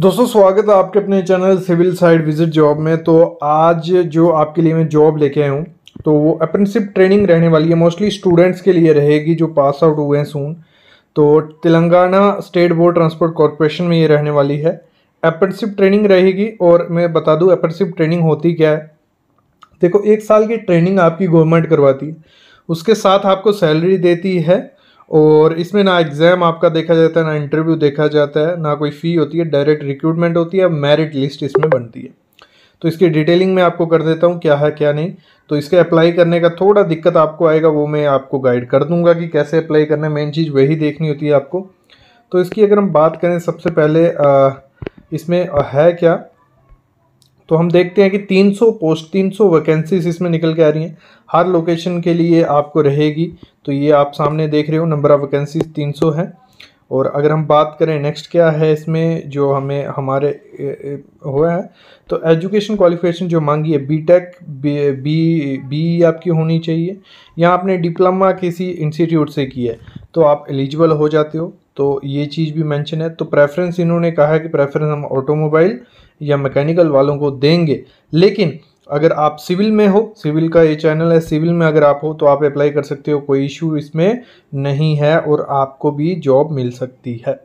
दोस्तों स्वागत है आपके अपने channel civil side visit job में तो आज जो आपके लिए मैं जॉब लेके आया हूँ तो वो अप्रेंटिसिप ट्रेनिंग रहने वाली है मोस्टली स्टूडेंट्स के लिए रहेगी जो पास आउट हुए हैं सून तो Telangana state board transport corporation में ये रहने वाली है अप्रेंटिसिप ट्रेनिंग रहेगी और मैं बता दूँ अप्रेंटिसिप ट्रेनिंग होती क्या है देखो एक साल की ट्रेनिंग आपकी गवर्नमेंट करवाती है उसके साथ आपको सैलरी देती है और इसमें ना एग्ज़ाम आपका देखा जाता है ना इंटरव्यू देखा जाता है ना कोई फ़ी होती है डायरेक्ट रिक्रूटमेंट होती है मेरिट लिस्ट इसमें बनती है तो इसकी डिटेलिंग मैं आपको कर देता हूँ क्या है क्या नहीं तो इसके अप्लाई करने का थोड़ा दिक्कत आपको आएगा वो मैं आपको गाइड कर दूंगा कि कैसे अप्लाई करना है मेन चीज़ वही देखनी होती है आपको तो इसकी अगर हम बात करें सबसे पहले आ, इसमें है क्या तो हम देखते हैं कि 300 पोस्ट 300 वैकेंसीज इसमें निकल के आ रही हैं हर लोकेशन के लिए आपको रहेगी तो ये आप सामने देख रहे हो नंबर ऑफ़ वैकेंसीज 300 है और अगर हम बात करें नेक्स्ट क्या है इसमें जो हमें हमारे हुआ है तो एजुकेशन क्वालिफिकेशन जो मांगी है बीटेक बी बी आपकी होनी चाहिए या आपने डिप्लोमा किसी इंस्टीट्यूट से की है तो आप एलिजिबल हो जाते हो तो ये चीज़ भी मेंशन है तो प्रेफरेंस इन्होंने कहा है कि प्रेफरेंस हम ऑटोमोबाइल या मैकेनिकल वालों को देंगे लेकिन अगर आप सिविल में हो सिविल का ये चैनल है सिविल में अगर आप हो तो आप अप्लाई कर सकते हो कोई इशू इसमें नहीं है और आपको भी जॉब मिल सकती है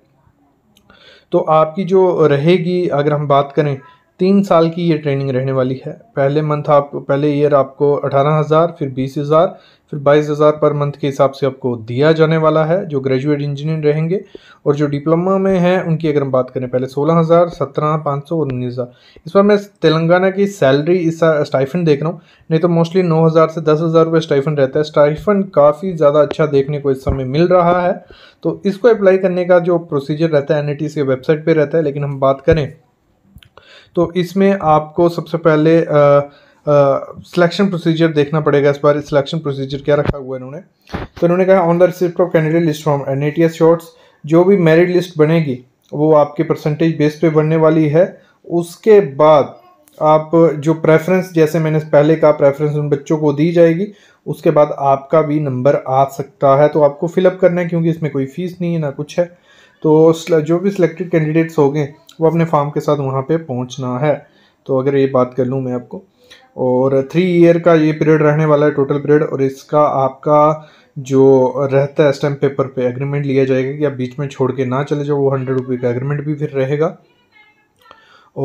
तो आपकी जो रहेगी अगर हम बात करें तीन साल की ये ट्रेनिंग रहने वाली है पहले मंथ आप पहले ईयर आपको अठारह हज़ार फिर बीस हज़ार फिर बाईस हज़ार पर मंथ के हिसाब से आपको दिया जाने वाला है जो ग्रेजुएट इंजीनियर रहेंगे और जो डिप्लोमा में हैं उनकी अगर हम बात करें पहले सोलह हज़ार सत्रह पाँच सौ और उन्नीस हज़ार इस बार मैं तेलंगाना की सैलरी इस स्टाइफन देख रहा हूँ नहीं तो मोस्टली नौ हज़ार से दस हज़ार रुपये स्टाइफन रहता है स्टाइफन काफ़ी ज़्यादा अच्छा देखने को इस समय मिल रहा है तो इसको अप्लाई करने का जो प्रोसीजर रहता है एन की वेबसाइट पर रहता है लेकिन हम बात करें तो इसमें आपको सबसे पहले सिलेक्शन प्रोसीजर देखना पड़ेगा इस बार सिलेक्शन प्रोसीजर क्या रखा हुआ है इन्होंने तो इन्होंने कहा on the receipt of candidate list from N A T जो भी मेरिट लिस्ट बनेगी वो आपके परसेंटेज बेस पे बनने वाली है उसके बाद आप जो प्रेफरेंस जैसे मैंने पहले कहा प्रेफरेंस उन बच्चों को दी जाएगी उसके बाद आपका भी नंबर आ सकता है तो आपको फिलअप करना है क्योंकि इसमें कोई फ़ीस नहीं है ना कुछ है तो जो भी सिलेक्टेड कैंडिडेट्स हो गए वो अपने फार्म के साथ वहाँ पे पहुँचना है तो अगर ये बात कर लूँ मैं आपको और थ्री ईयर का ये पीरियड रहने वाला है टोटल पीरियड और इसका आपका जो रहता है स्टैम्प पेपर पे एग्रीमेंट लिया जाएगा कि आप बीच में छोड़ के ना चले जाओ वो हंड्रेड रुपये का एग्रीमेंट भी फिर रहेगा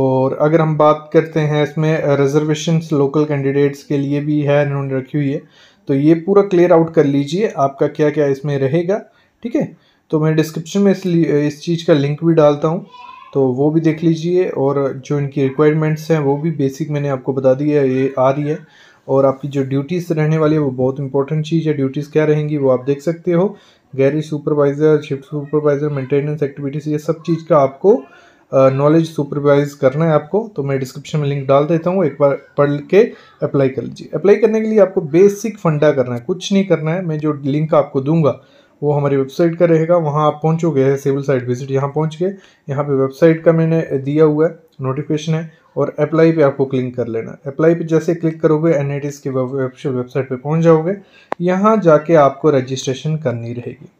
और अगर हम बात करते हैं इसमें रिजर्वेशन लोकल कैंडिडेट्स के लिए भी है इन्होंने रखी हुई है तो ये पूरा क्लियर आउट कर लीजिए आपका क्या क्या इसमें रहेगा ठीक है तो मैं डिस्क्रिप्शन में इस इस चीज़ का लिंक भी डालता हूँ तो वो भी देख लीजिए और जो इनकी रिक्वायरमेंट्स हैं वो भी बेसिक मैंने आपको बता दी है ये आ रही है और आपकी जो ड्यूटीज़ रहने वाली है वो बहुत इंपॉर्टेंट चीज़ है ड्यूटीज़ क्या रहेंगी वो आप देख सकते हो गैरी supervisor shift supervisor maintenance activities ये सब चीज़ का आपको नॉलेज uh, सुपरवाइज करना है आपको तो मैं डिस्क्रिप्शन में लिंक डाल देता हूँ एक बार पढ़ के अप्लाई कर लीजिए अप्लाई करने के लिए आपको बेसिक फंडा करना है कुछ नहीं करना है मैं जो लिंक आपको दूंगा वो हमारी वेबसाइट का रहेगा वहाँ आप पहुँचोगे सिविल साइट विजिट यहाँ पहुँच के यहाँ पे वेबसाइट का मैंने दिया हुआ है नोटिफिकेशन है और अप्लाई पे आपको क्लिक कर लेना अप्लाई पे जैसे क्लिक करोगे एन की वेबसाइट पे पहुँच जाओगे यहाँ जाके आपको रजिस्ट्रेशन करनी रहेगी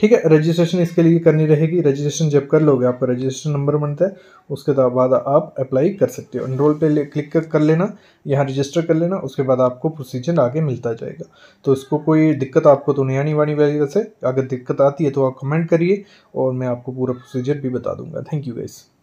ठीक है रजिस्ट्रेशन इसके लिए करनी रहेगी रजिस्ट्रेशन जब कर लोगे आपका रजिस्ट्रेशन नंबर बनता है उसके बाद आप अप्लाई कर सकते हो एनरोल पे क्लिक कर लेना यहाँ रजिस्टर कर लेना उसके बाद आपको प्रोसीजर आगे मिलता जाएगा तो इसको कोई दिक्कत आपको तो नहीं आनी वाली वजह से अगर दिक्कत आती है तो आप कमेंट करिए और मैं आपको पूरा प्रोसीजर भी बता दूंगा थैंक यू गाइज़